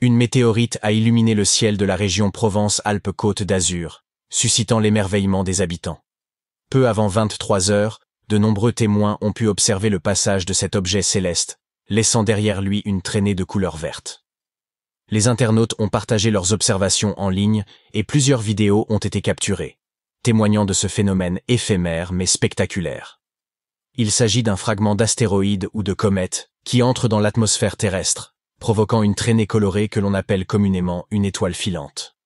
une météorite a illuminé le ciel de la région Provence-Alpes-Côte d'Azur, suscitant l'émerveillement des habitants. Peu avant 23 heures, de nombreux témoins ont pu observer le passage de cet objet céleste, laissant derrière lui une traînée de couleur verte. Les internautes ont partagé leurs observations en ligne et plusieurs vidéos ont été capturées, témoignant de ce phénomène éphémère mais spectaculaire. Il s'agit d'un fragment d'astéroïde ou de comète qui entre dans l'atmosphère terrestre, provoquant une traînée colorée que l'on appelle communément une étoile filante.